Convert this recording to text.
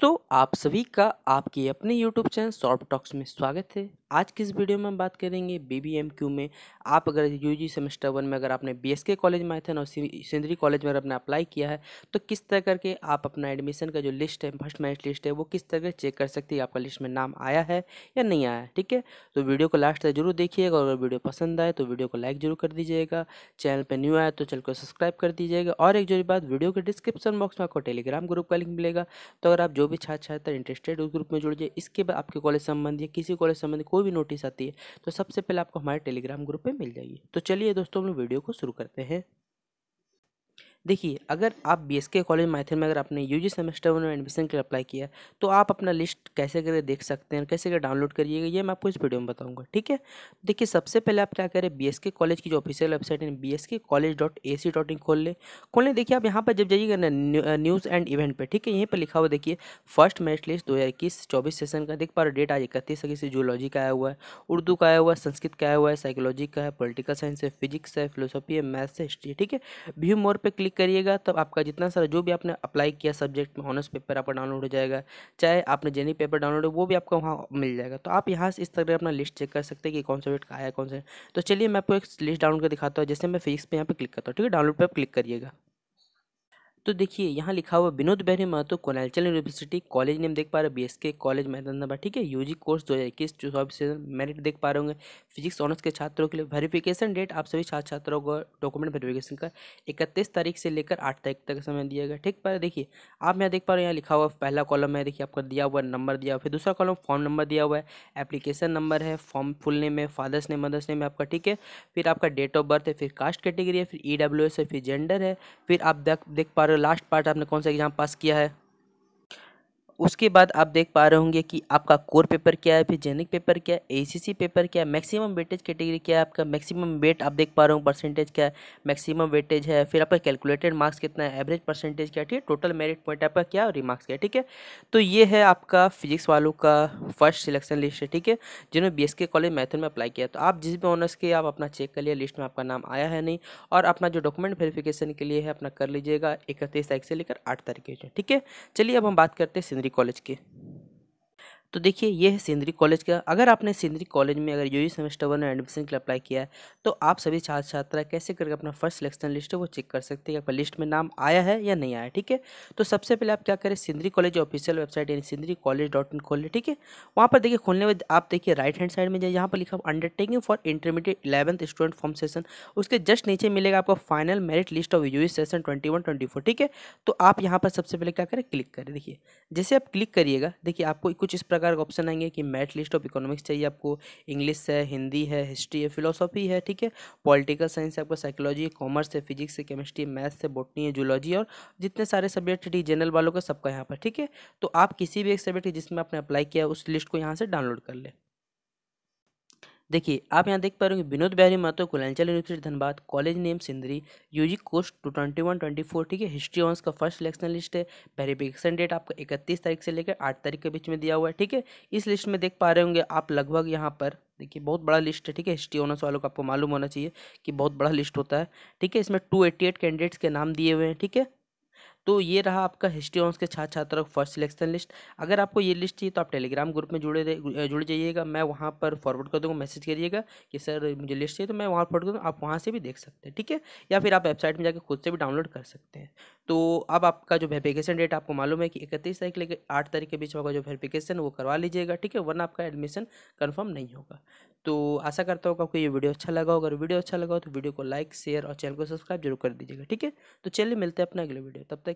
दोस्तों आप सभी का आपके अपने YouTube चैनल सॉफ्ट टॉक्स में स्वागत है आज की इस वीडियो में हम बात करेंगे क्यू में आप अगर यूजी सेमेस्टर वन में अगर आपने बीएसके कॉलेज में थे और सिंदरी कॉलेज में अगर आपने अप्लाई किया है तो किस तरह करके आप अपना एडमिशन का जो लिस्ट है फर्स्ट मैच लिस्ट है वो किस तरह चेक कर सकती है आपका लिस्ट में नाम आया है या नहीं आया ठीक है तो वीडियो को लास्ट तक जरूर देखिएगा और अगर वीडियो पसंद आए तो वीडियो को लाइक जरूर कर दीजिएगा चैनल पर न्यू आया तो चैनल को सब्सक्राइब कर दीजिएगा और एक जो बात वीडियो के डिस्क्रिप्शन बॉक्स में आपको टेलीग्राम ग्रुप का लिंक मिलेगा तो अगर आप जो भी छात्र छात्रा इंटरेस्टेड उस ग्रुप में जुड़ जाए इसके बाद आपके कॉलेज संबंधी या किसी कॉलेज संबंधी कोई भी नोटिस आती है तो सबसे पहले आपको हमारे टेलीग्राम ग्रुप पर मिल जाएगी तो चलिए दोस्तों हम लोग वीडियो को शुरू करते हैं देखिए अगर आप B S K college Maithon में अगर आपने यू जी सेमेस्टर वन में एडमिशन के लिए अप्लाई किया तो आप अपना लिस्ट कैसे करें देख सकते हैं कैसे करें डाउनलोड करिएगा ये मैं आपको इस वीडियो में बताऊंगा ठीक है देखिए सबसे पहले आप क्या करें बी एस के कॉलेज की जो ऑफिशियल वेबसाइट है B S K college dot A C dot in खोल लें खोल लें देखिए आप यहाँ पर जब जाइएगा ना न्यूज़ एंड इवेंट पर ठीक है यहीं पर लिखा हुआ देखिए फर्स्ट मेरिट लिस्ट दो हज़ार इक्कीस चौबीस सेशन का देख पा रहे डेट आज इकतीस अगस्त से जूलॉजी का आया हुआ है उर्दू का आया हुआ है संस्कृत का आया हुआ है साइकोलॉजी का है पोलिटिकल साइंस है फिजिक्स है फिलोसॉफी है मैथ्स है हिस्ट्री ठीक है व्यू मोर पर क्लिक करिएगा तब आपका जितना सारा जो भी आपने अप्लाई किया सब्जेक्ट में ऑनर्स पेपर आपका डाउनलोड हो जाएगा चाहे आपने जेनी पेपर डाउनलोड हो वो भी आपको वहाँ मिल जाएगा तो आप यहाँ से इस तरह अपना लिस्ट चेक कर सकते हैं कि कौन सा सब्जेक्ट का आया कौन सा तो चलिए मैं आपको एक लिस्ट डाउनलोड कर दिखाता हूँ जैसे मैं फिजिक्स पर यहाँ पर क्लिक करता हूँ ठीक है डाउनलोड पर आप क्लिक करिएगा तो देखिए यहाँ लिखा हुआ Vinod Bihari Mahato Koylanchal university college name देख पा रहे हो बीएसके कॉलेज मैदानाबाद ठीक है यूजी कोर्स दो हज़ार इक्कीस सीजन मेरिट देख पा रहे होंगे फिजिक्स ऑनर्स के छात्रों के लिए वेरिफिकेशन डेट आप सभी छात्र छात्रों को डॉक्यूमेंट वेरिफिकेशन का इकतीस तारीख से लेकर आठ तारीख तक समय दिया गया ठीक पा रहे देखिए आप यहाँ देख पा रहे हो यहाँ लिखा हुआ पहला कॉलम है देखिए आपका दिया हुआ नंबर दिया हुआ फिर दूसरा कॉलम फॉर्म नंबर दिया हुआ है एप्लीकेशन नंबर है फॉर्म फुल नेम है फादर्स नेम मदर्स नेम आपका ठीक है फिर आपका डेट ऑफ बर्थ है फिर कास्ट कैटेगरी है फिर ई e है फिर जेंडर है फिर आप देख पा रहे लास्ट पार्ट आपने कौन सा एग्ज़ाम पास किया है उसके बाद आप देख पा रहे होंगे कि आपका कोर पेपर क्या है फिर जेनिक पेपर क्या है एसीसी पेपर क्या है मैक्सिमम वेटेज कैटेगरी क्या है आपका मैक्सिमम वेट आप देख पा रहे हो परसेंटेज क्या है मैक्सिमम वेटेज है फिर आपका कैलकुलेटेड मार्क्स कितना है एवरेज परसेंटेज क्या है ठीक है टोटल मेरिट पॉइंट आपका क्या और रिमार्क्स क्या ठीक है तो ये है आपका फिजिक्स वालों का फर्स्ट सिलेक्शन लिस्ट है ठीक है जिन्होंने बी कॉलेज मैथन में अप्लाई किया तो आप जिस भी ऑनर्स के आप अपना चेक कर लिया लिस्ट में आपका नाम आया है नहीं और अपना जो डॉक्यूमेंट वेरिफिकेशन के लिए है अपना कर लीजिएगा इकतीस तारीख से लेकर आठ तारीख के ठीक है चलिए अब हम बात करते हैं कॉलेज के तो देखिए ये है सिंदरी कॉलेज का अगर आपने सिंदरी कॉलेज में अगर यूजी सेमेस्टर वन एडमिशन के लिए अप्लाई किया है तो आप सभी छात्र छात्रा कैसे करके अपना फर्स्ट सिलेक्शन लिस्ट है वो चेक कर सकते हैं आपका लिस्ट में नाम आया है या नहीं आया ठीक है तो सबसे पहले आप क्या करें सिंदरी कॉलेज ऑफिशियल वेबसाइट यानी सिंदरी कॉलेज डॉट इन खोल ठीक है वहाँ पर देखिए खोलने में आप देखिए राइट हैंड साइड में जाए यहाँ पर लिखा undertaking for intermediate eleventh student form session उसके जस्ट नीचे मिलेगा आपको final merit list of U session twenty one twenty four ठीक है तो आप यहाँ पर सबसे पहले क्या करें क्लिक करें देखिए जैसे आप क्लिक करिएगा देखिए आपको कुछ इस प्रकार प्रकार के ऑप्शन आएंगे कि मैथ लिस्ट ऑफ इकोनॉमिक्स चाहिए आपको इंग्लिश है हिंदी है हिस्ट्री है फिलोसॉफी है ठीक है पॉलिटिकल साइंस है आपका साइकोलॉजी कॉमर्स है फिजिक्स है केमिस्ट्री है मैथ्स है बोटनी है जूलॉजी और जितने सारे सब्जेक्ट ठीक जनरल वालों का सबका यहाँ पर ठीक है तो आप किसी भी एक सब्जेक्ट जिसमें आपने अप्लाई किया उस लिस्ट को यहाँ से डाउनलोड कर लें देखिए आप यहाँ देख पा रहे हो Vinod Bihari Mahato Koylanchal university Dhanbad college name Sindri UG course two twenty one twenty four ठीक है हिस्ट्री ऑन्स का फर्स्ट सिलेक्शन लिस्ट है वेरिफिकेशन डेट आपका इकतीस तारीख से लेकर आठ तारीख के बीच में दिया हुआ है ठीक है इस लिस्ट में देख पा रहे होंगे आप लगभग यहाँ पर देखिए बहुत बड़ा लिस्ट है ठीक है हिस्ट्री ऑनर्स वालों को आपको मालूम होना चाहिए कि बहुत बड़ा लिस्ट होता है ठीक है इसमें टू एट्टी एट कैंडिडेट्स के नाम दिए हुए हैं ठीक है तो ये रहा आपका हिस्ट्री ऑनर्स के छात्र छात्रों का फर्स्ट सिलेक्शन लिस्ट अगर आपको ये लिस्ट चाहिए तो आप टेलीग्राम ग्रुप में जुड़े जुड़ जाइएगा मैं वहाँ पर फॉरवर्ड कर दूँगा मैसेज करिएगा कि सर मुझे लिस्ट चाहिए तो मैं वहाँ फॉरवर्ड कर दूँगा आप वहाँ से भी देख सकते हैं ठीक है या फिर आप वेबसाइट में जाकर खुद से भी डाउनलोड कर सकते हैं तो अब आपका जो वेरीफिकेशन डेट आपको मालूम है कि इकतीस तारीख लेकर आठ तारीख के बीच होगा जो वेरिफिकेशन वो करवा लीजिएगा ठीक है वरना आपका एडमिशन कन्फर्म नहीं होगा तो आशा करता हूँ आपको ये वीडियो अच्छा लगा होगा अगर वीडियो अच्छा लगा हो तो वीडियो को लाइक शेयर और चैनल को सब्सक्राइब जरूर कर दीजिएगा ठीक है तो चलिए मिलते हैं अपना अगले वीडियो तब तक